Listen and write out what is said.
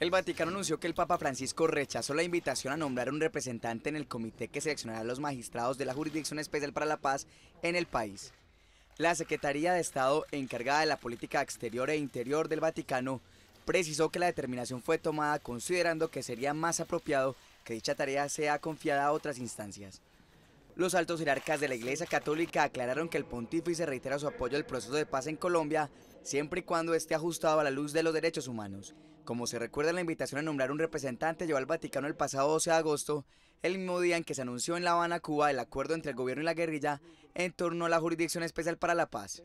El Vaticano anunció que el Papa Francisco rechazó la invitación a nombrar un representante en el comité que seleccionará a los magistrados de la Jurisdicción Especial para la Paz en el país. La Secretaría de Estado, encargada de la política exterior e interior del Vaticano, precisó que la determinación fue tomada considerando que sería más apropiado que dicha tarea sea confiada a otras instancias. Los altos jerarcas de la Iglesia Católica aclararon que el pontífice reitera su apoyo al proceso de paz en Colombia siempre y cuando esté ajustado a la luz de los derechos humanos. Como se recuerda la invitación a nombrar un representante llevó al Vaticano el pasado 12 de agosto, el mismo día en que se anunció en La Habana, Cuba, el acuerdo entre el gobierno y la guerrilla en torno a la Jurisdicción Especial para la Paz.